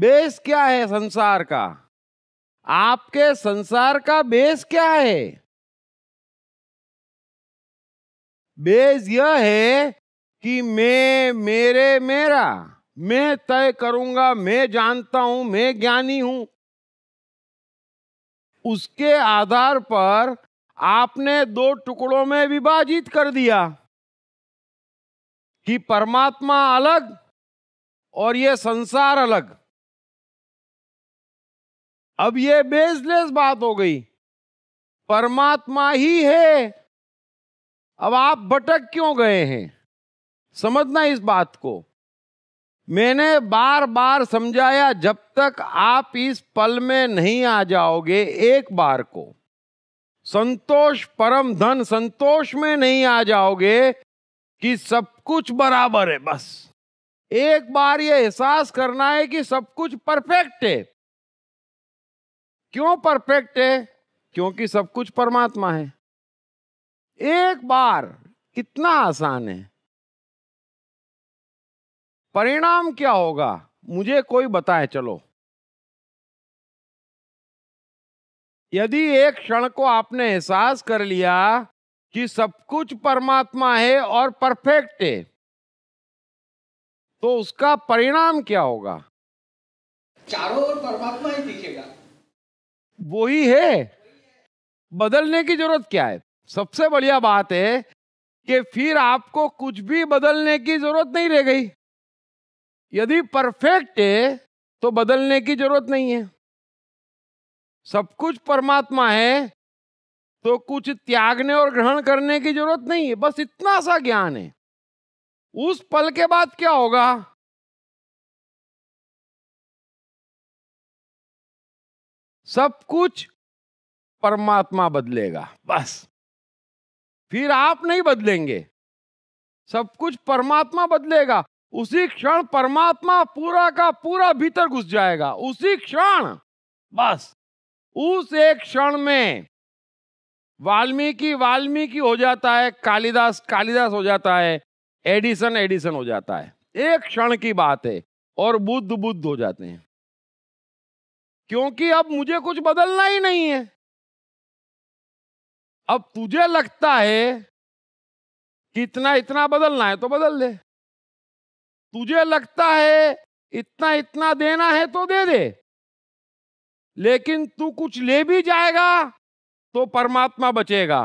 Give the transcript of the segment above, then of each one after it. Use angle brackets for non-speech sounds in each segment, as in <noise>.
base क्या है संसार का आपके संसार का बेस क्या है बेस यह है कि मैं मेरे मेरा मैं तय करूंगा मैं जानता हूं मैं ज्ञानी हूं उसके आधार पर आपने दो टुकड़ों में विभाजित कर दिया कि परमात्मा अलग और ये संसार अलग अब ये बेसलेस बात हो गई परमात्मा ही है अब आप भटक क्यों गए हैं समझना इस बात को मैंने बार बार समझाया जब तक आप इस पल में नहीं आ जाओगे एक बार को संतोष परम धन संतोष में नहीं आ जाओगे कि सब कुछ बराबर है बस एक बार ये एहसास करना है कि सब कुछ परफेक्ट है क्यों परफेक्ट है क्योंकि सब कुछ परमात्मा है एक बार कितना आसान है परिणाम क्या होगा मुझे कोई बताए चलो यदि एक क्षण को आपने एहसास कर लिया कि सब कुछ परमात्मा है और परफेक्ट है तो उसका परिणाम क्या होगा चारों ओर परमात्मा ही दिखेगा वो ही है बदलने की जरूरत क्या है सबसे बढ़िया बात है कि फिर आपको कुछ भी बदलने की जरूरत नहीं रह गई यदि परफेक्ट है तो बदलने की जरूरत नहीं है सब कुछ परमात्मा है तो कुछ त्यागने और ग्रहण करने की जरूरत नहीं है बस इतना सा ज्ञान है उस पल के बाद क्या होगा सब कुछ परमात्मा बदलेगा बस फिर आप नहीं बदलेंगे सब कुछ परमात्मा बदलेगा उसी क्षण परमात्मा पूरा का पूरा भीतर घुस जाएगा उसी क्षण बस उस एक क्षण में वाल्मीकि वाल्मीकि हो जाता है कालिदास कालिदास हो जाता है एडिसन एडिसन हो जाता है एक क्षण की बात है और बुद्ध बुद्ध हो जाते हैं क्योंकि अब मुझे कुछ बदलना ही नहीं है अब तुझे लगता है कि इतना इतना बदलना है तो बदल दे तुझे लगता है इतना इतना देना है तो दे दे लेकिन तू कुछ ले भी जाएगा तो परमात्मा बचेगा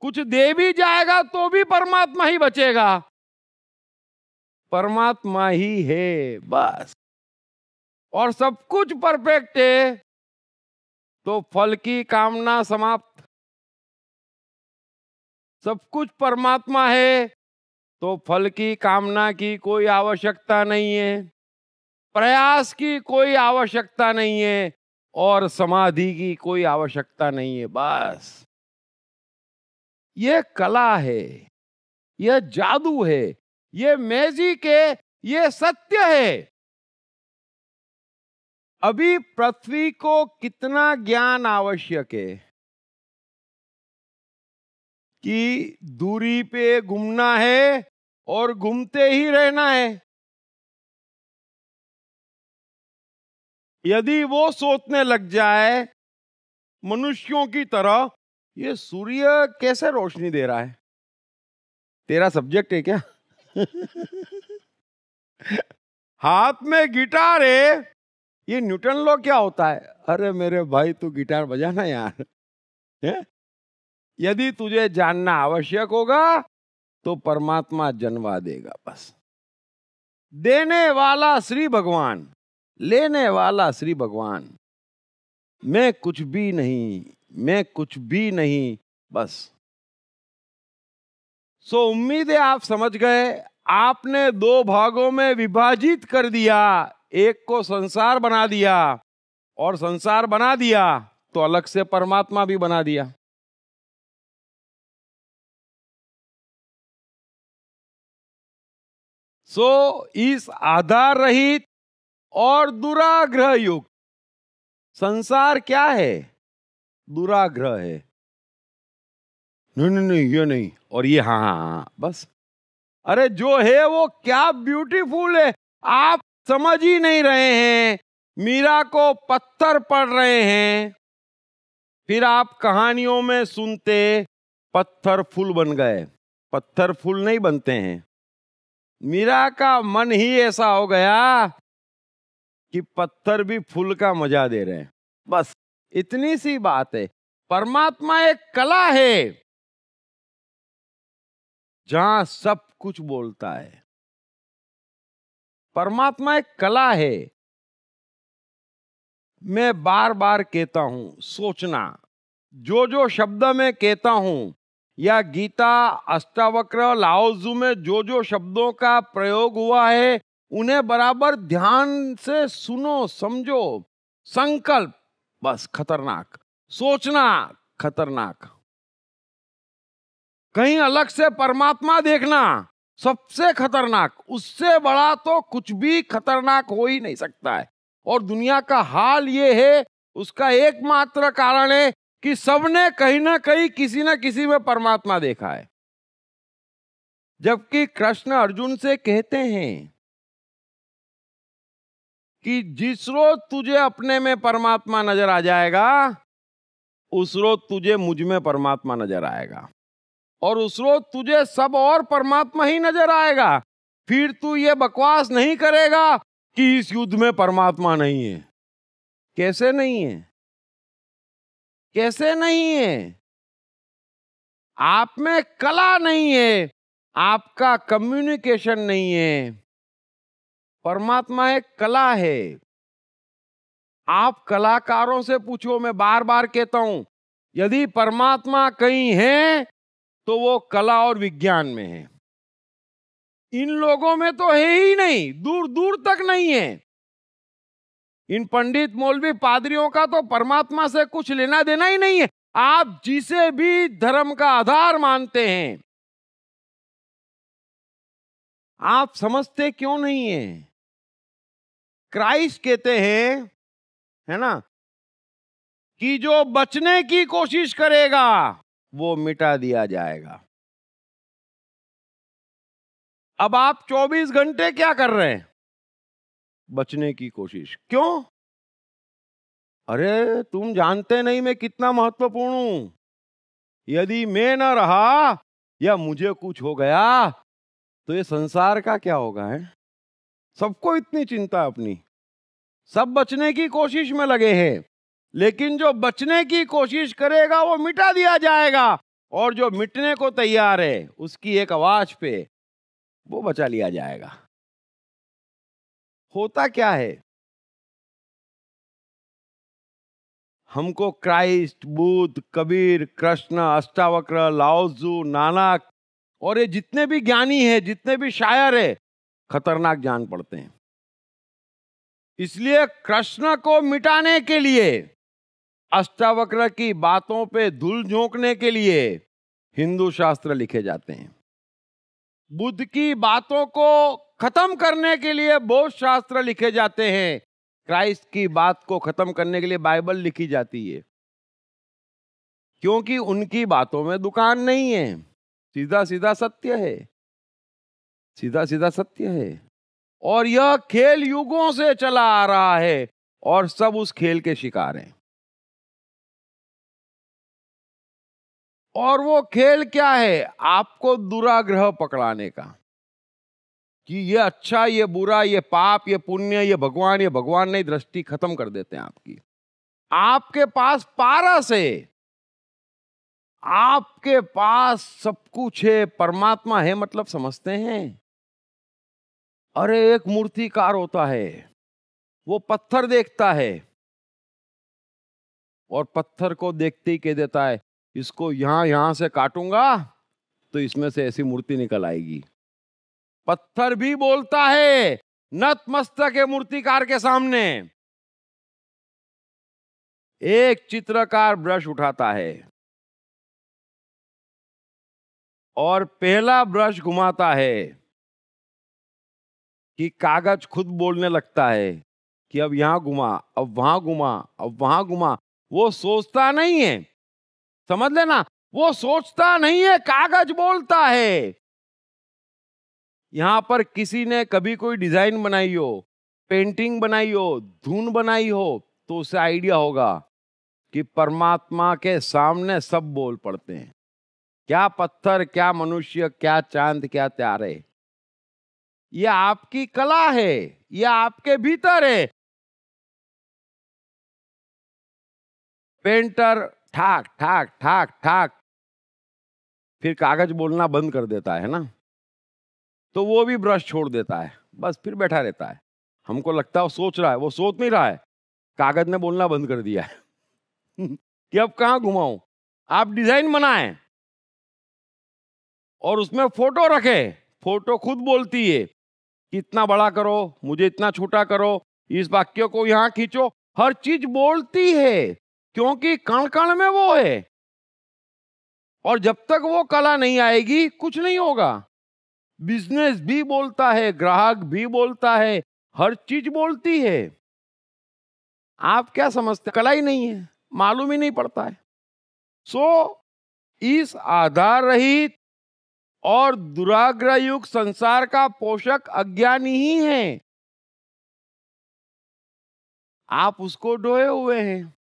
कुछ दे भी जाएगा तो भी परमात्मा ही बचेगा परमात्मा ही है बस और सब कुछ परफेक्ट है तो फल की कामना समाप्त सब कुछ परमात्मा है तो फल की कामना की कोई आवश्यकता नहीं है प्रयास की कोई आवश्यकता नहीं है और समाधि की कोई आवश्यकता नहीं है बस ये कला है यह जादू है ये मैजिक है ये सत्य है अभी पृथ्वी को कितना ज्ञान आवश्यक है कि दूरी पे घूमना है और घूमते ही रहना है यदि वो सोचने लग जाए मनुष्यों की तरह ये सूर्य कैसे रोशनी दे रहा है तेरा सब्जेक्ट है क्या <laughs> हाथ में गिटार है ये न्यूटन लॉ क्या होता है अरे मेरे भाई तू गिटार बजाना यार है यदि तुझे जानना आवश्यक होगा तो परमात्मा जन्मा देगा बस देने वाला श्री भगवान लेने वाला श्री भगवान मैं कुछ भी नहीं मैं कुछ भी नहीं बस सो उम्मीद है आप समझ गए आपने दो भागों में विभाजित कर दिया एक को संसार बना दिया और संसार बना दिया तो अलग से परमात्मा भी बना दिया सो so, इस आधार रहित और दुराग्रह युक्त संसार क्या है दुराग्रह है नहीं नहीं नहीं ये नहीं और ये हाँ हाँ हाँ बस अरे जो है वो क्या ब्यूटीफुल है आप समझ ही नहीं रहे हैं मीरा को पत्थर पड़ रहे हैं फिर आप कहानियों में सुनते पत्थर फूल बन गए पत्थर फूल नहीं बनते हैं मीरा का मन ही ऐसा हो गया कि पत्थर भी फूल का मजा दे रहे हैं बस इतनी सी बात है परमात्मा एक कला है जहां सब कुछ बोलता है परमात्मा एक कला है मैं बार बार कहता हूं सोचना जो जो शब्द में कहता हूं या गीता अष्टावक्र लाओजू में जो जो शब्दों का प्रयोग हुआ है उन्हें बराबर ध्यान से सुनो समझो संकल्प बस खतरनाक सोचना खतरनाक कहीं अलग से परमात्मा देखना सबसे खतरनाक उससे बड़ा तो कुछ भी खतरनाक हो ही नहीं सकता है और दुनिया का हाल ये है उसका एकमात्र कारण है कि सबने कहीं ना कहीं किसी ना किसी में परमात्मा देखा है जबकि कृष्ण अर्जुन से कहते हैं कि जिस रोज तुझे अपने में परमात्मा नजर आ जाएगा उस रोज तुझे मुझ में परमात्मा नजर आएगा और उस रोज तुझे सब और परमात्मा ही नजर आएगा फिर तू ये बकवास नहीं करेगा कि इस युद्ध में परमात्मा नहीं है कैसे नहीं है कैसे नहीं है आप में कला नहीं है आपका कम्युनिकेशन नहीं है परमात्मा एक कला है आप कलाकारों से पूछो मैं बार बार कहता हूं यदि परमात्मा कहीं है तो वो कला और विज्ञान में है इन लोगों में तो है ही नहीं दूर दूर तक नहीं है इन पंडित मौलवी पादरियों का तो परमात्मा से कुछ लेना देना ही नहीं है आप जिसे भी धर्म का आधार मानते हैं आप समझते क्यों नहीं है क्राइस्ट कहते हैं है ना कि जो बचने की कोशिश करेगा वो मिटा दिया जाएगा अब आप 24 घंटे क्या कर रहे हैं बचने की कोशिश क्यों अरे तुम जानते नहीं मैं कितना महत्वपूर्ण हूं यदि मैं न रहा या मुझे कुछ हो गया तो ये संसार का क्या होगा है सबको इतनी चिंता अपनी सब बचने की कोशिश में लगे हैं लेकिन जो बचने की कोशिश करेगा वो मिटा दिया जाएगा और जो मिटने को तैयार है उसकी एक आवाज पे वो बचा लिया जाएगा होता क्या है हमको क्राइस्ट बुद्ध कबीर कृष्ण अष्टावक्र लाओजू नानक और ये जितने भी ज्ञानी है जितने भी शायर है खतरनाक जान पड़ते हैं इसलिए कृष्ण को मिटाने के लिए अष्टावक्र की बातों पे धूल झोंकने के लिए हिंदू शास्त्र लिखे जाते हैं बुद्ध की बातों को खत्म करने के लिए बौद्ध शास्त्र लिखे जाते हैं क्राइस्ट की बात को खत्म करने के लिए बाइबल लिखी जाती है क्योंकि उनकी बातों में दुकान नहीं है सीधा सीधा सत्य है सीधा सीधा सत्य है और यह खेल युगों से चला आ रहा है और सब उस खेल के शिकार हैं और वो खेल क्या है आपको दुराग्रह पकड़ाने का कि ये अच्छा ये बुरा ये पाप ये पुण्य ये भगवान ये भगवान नहीं दृष्टि खत्म कर देते हैं आपकी आपके पास पारस है आपके पास सब कुछ है परमात्मा है मतलब समझते हैं अरे एक मूर्तिकार होता है वो पत्थर देखता है और पत्थर को देखते ही कह देता है इसको यहां यहां से काटूंगा तो इसमें से ऐसी मूर्ति निकल आएगी पत्थर भी बोलता है नतमस्तक है मूर्तिकार के सामने एक चित्रकार ब्रश उठाता है और पहला ब्रश घुमाता है कि कागज खुद बोलने लगता है कि अब यहां घुमा अब वहां घुमा अब वहां घुमा वो सोचता नहीं है समझ लेना वो सोचता नहीं है कागज बोलता है यहां पर किसी ने कभी कोई डिजाइन बनाई हो पेंटिंग बनाई हो धुन बनाई हो तो उसे आइडिया होगा कि परमात्मा के सामने सब बोल पड़ते हैं क्या पत्थर क्या मनुष्य क्या चांद क्या त्यारे ये आपकी कला है ये आपके भीतर है पेंटर ठाक ठाक ठाक ठाक फिर कागज बोलना बंद कर देता है ना तो वो भी ब्रश छोड़ देता है बस फिर बैठा रहता है हमको लगता है वो सोच रहा है वो सोच नहीं रहा है कागज ने बोलना बंद कर दिया है <laughs> कि अब कहाँ घुमाऊं आप डिजाइन बनाए और उसमें फोटो रखे फोटो खुद बोलती है कितना बड़ा करो मुझे इतना छोटा करो इस वाक्य को यहाँ खींचो हर चीज बोलती है क्योंकि कण कण में वो है और जब तक वो कला नहीं आएगी कुछ नहीं होगा बिजनेस भी बोलता है ग्राहक भी बोलता है हर चीज बोलती है आप क्या समझते कला ही नहीं है मालूम ही नहीं पड़ता है सो so, इस आधार रहित और दुराग्रह युग संसार का पोषक अज्ञान ही है आप उसको डोए हुए हैं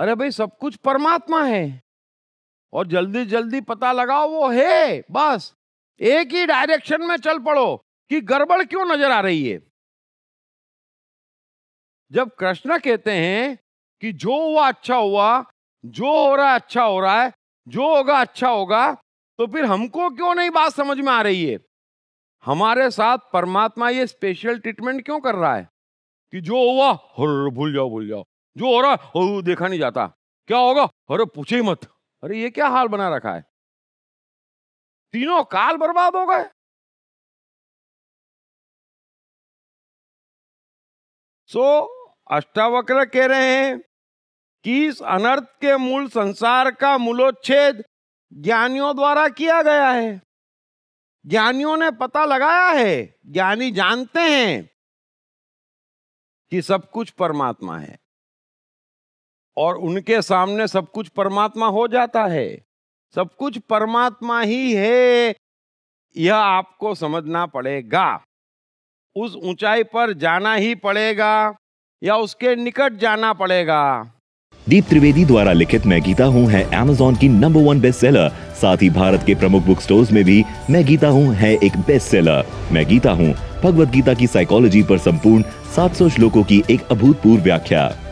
अरे भाई सब कुछ परमात्मा है और जल्दी जल्दी पता लगाओ वो है बस एक ही डायरेक्शन में चल पड़ो कि गड़बड़ क्यों नजर आ रही है जब कृष्ण कहते हैं कि जो हुआ अच्छा हुआ जो हो रहा है अच्छा हो रहा है जो होगा अच्छा होगा तो फिर हमको क्यों नहीं बात समझ में आ रही है हमारे साथ परमात्मा ये स्पेशल ट्रीटमेंट क्यों कर रहा है कि जो हुआ भूल जाओ भूल जाओ जो हो रहा है देखा नहीं जाता क्या होगा अरे पूछे ही मत अरे ये क्या हाल बना रखा है तीनों काल बर्बाद हो गए सो अष्टावक्र कह रहे हैं कि इस अनर्थ के मूल संसार का मूलोच्छेद ज्ञानियों द्वारा किया गया है ज्ञानियों ने पता लगाया है ज्ञानी जानते हैं कि सब कुछ परमात्मा है और उनके सामने सब कुछ परमात्मा हो जाता है सब कुछ परमात्मा ही है यह आपको समझना पड़ेगा उस ऊंचाई पर जाना ही पड़ेगा या उसके निकट जाना पड़ेगा दीप त्रिवेदी द्वारा लिखित मैं गीता हूँ है एमेजोन की नंबर वन बेस्ट सेलर साथ ही भारत के प्रमुख बुक स्टोर्स में भी मैं गीता हूँ है एक बेस्ट सेलर मैं गीता हूँ भगवत गीता की साइकोलॉजी पर संपूर्ण 700 श्लोकों की एक अभूतपूर्व व्याख्या